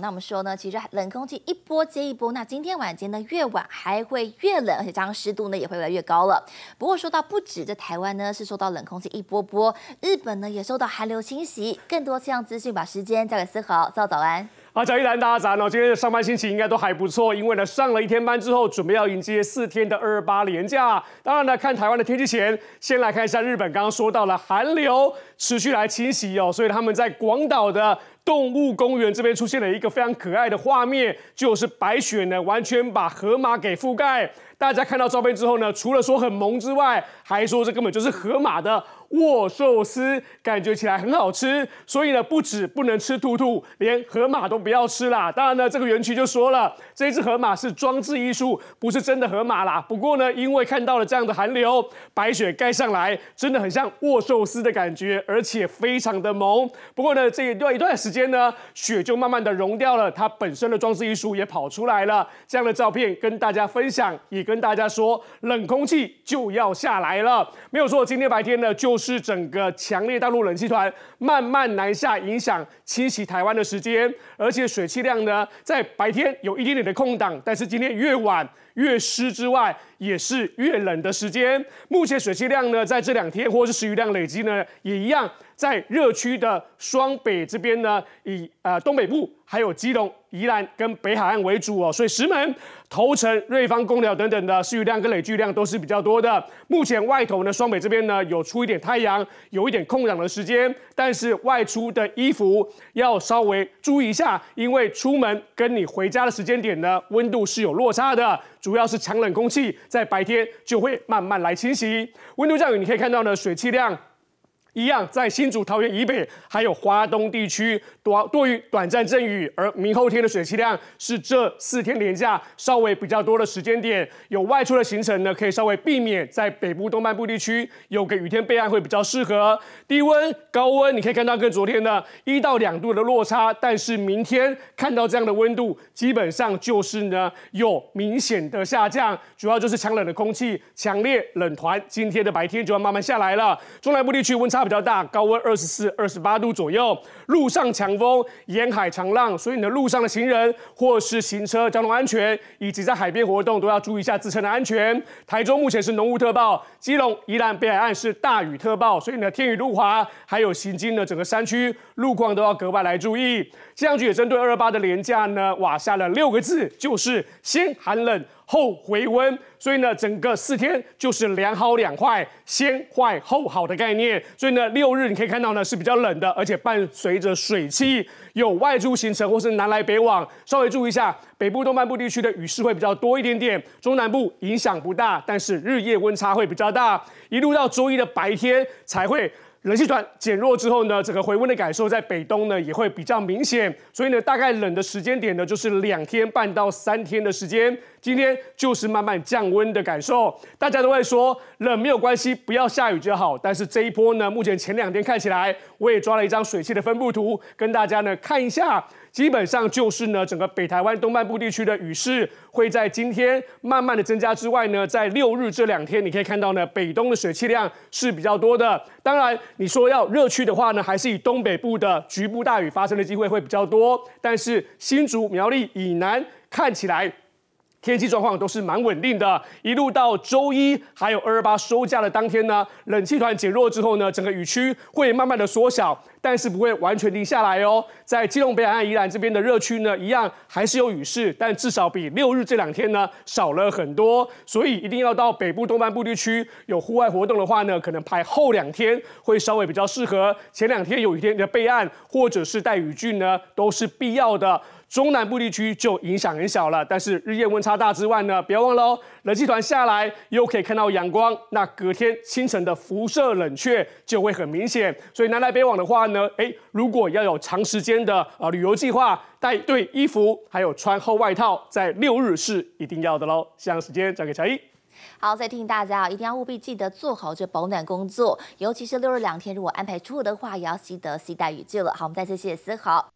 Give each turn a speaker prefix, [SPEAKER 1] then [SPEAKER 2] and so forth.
[SPEAKER 1] 那我们说呢，其实冷空气一波接一波。那今天晚间呢，越晚还会越冷，而且加上湿度呢也会越来越高了。不过说到不止这台湾呢是受到冷空气一波波，日本呢也受到寒流侵袭。更多气象资讯，把时间交给思豪，早早安。
[SPEAKER 2] 啊，蒋一兰，大家早安哦，今天的上班心情应该都还不错，因为呢上了一天班之后，准备要迎接四天的二二八连假。当然呢看台湾的天气前，先来看一下日本刚刚说到了寒流持续来侵袭哦，所以他们在广岛的。动物公园这边出现了一个非常可爱的画面，就是白雪呢完全把河马给覆盖。大家看到照片之后呢，除了说很萌之外，还说这根本就是河马的握寿司，感觉起来很好吃。所以呢，不止不能吃兔兔，连河马都不要吃啦。当然呢，这个园区就说了，这只河马是装置艺术，不是真的河马啦。不过呢，因为看到了这样的寒流，白雪盖上来，真的很像握寿司的感觉，而且非常的萌。不过呢，这一段一段时间呢，雪就慢慢的融掉了，它本身的装饰艺术也跑出来了。这样的照片跟大家分享，也跟大家说，冷空气就要下来了。没有错，今天白天呢，就是整个强烈大陆冷气团慢慢南下，影响侵袭台湾的时间。而且水汽量呢，在白天有一点点的空档，但是今天越晚越湿之外，也是越冷的时间。目前水汽量呢，在这两天或是十雨量累积呢，也一样。在热区的双北这边呢，以啊东北部、还有基隆、宜兰跟北海岸为主哦，所以石门、头城、瑞芳、公寮等等的市雨量跟累聚量都是比较多的。目前外头呢，双北这边呢有出一点太阳，有一点空档的时间，但是外出的衣服要稍微注意一下，因为出门跟你回家的时间点呢，温度是有落差的，主要是强冷空气在白天就会慢慢来侵袭。温度降雨，你可以看到呢水汽量。一样，在新竹、桃园以北，还有华东地区多多于短暂阵雨，而明后天的水汽量是这四天连假稍微比较多的时间点。有外出的行程呢，可以稍微避免在北部、东半部地区有个雨天备案会比较适合。低温、高温，你可以看到跟昨天呢一到两度的落差，但是明天看到这样的温度，基本上就是呢有明显的下降，主要就是强冷的空气、强烈冷团。今天的白天就要慢慢下来了，中南部地区温差。比较大，高温二十四、二十八度左右，路上强风，沿海长浪，所以你的路上的行人或是行车交通安全，以及在海边活动都要注意一下自身的安全。台中目前是浓雾特报，基隆、宜兰、北海岸是大雨特报，所以你的天雨路滑，还有行经的整个山区路况都要格外来注意。气象局也针对二二八的连假呢，瓦下了六个字，就是先寒冷。后回温，所以呢，整个四天就是两好两坏，先坏后好的概念。所以呢，六日你可以看到呢是比较冷的，而且伴随着水汽。有外出行程或是南来北往，稍微注意一下北部、东半部地区的雨势会比较多一点点，中南部影响不大，但是日夜温差会比较大。一路到周一的白天才会。冷气团减弱之后呢，整个回温的感受在北东呢也会比较明显，所以呢，大概冷的时间点呢就是两天半到三天的时间。今天就是慢慢降温的感受，大家都会说冷没有关系，不要下雨就好。但是这一波呢，目前前两天看起来，我也抓了一张水汽的分布图，跟大家呢看一下。基本上就是呢，整个北台湾东半部地区的雨势会在今天慢慢的增加之外呢，在六日这两天，你可以看到呢，北东的水汽量是比较多的。当然，你说要热区的话呢，还是以东北部的局部大雨发生的机会会比较多。但是新竹苗栗以南看起来。天气状况都是蛮稳定的，一路到周一，还有二二八收假的当天呢，冷气团减弱之后呢，整个雨区会慢慢的缩小，但是不会完全停下来哦。在基隆北海岸、宜兰这边的热区呢，一样还是有雨势，但至少比六日这两天呢少了很多。所以一定要到北部、东半部地区有户外活动的话呢，可能排后两天会稍微比较适合，前两天有一天的备案，或者是带雨具呢，都是必要的。中南部地区就影响很小了，但是日夜温差大之外呢，不要忘了哦，冷气团下来又可以看到阳光，那隔天清晨的辐射冷却就会很明显，所以南来北往的话呢，诶，如果要有长时间的啊旅游计划，带对衣服，还有穿厚外套，在六日是一定要的喽。下场时间交给乔伊。
[SPEAKER 1] 好，再提醒大家啊，一定要务必记得做好这保暖工作，尤其是六日两天，如果安排出游的话，也要记得携带雨具了。好，我们再次谢谢思豪。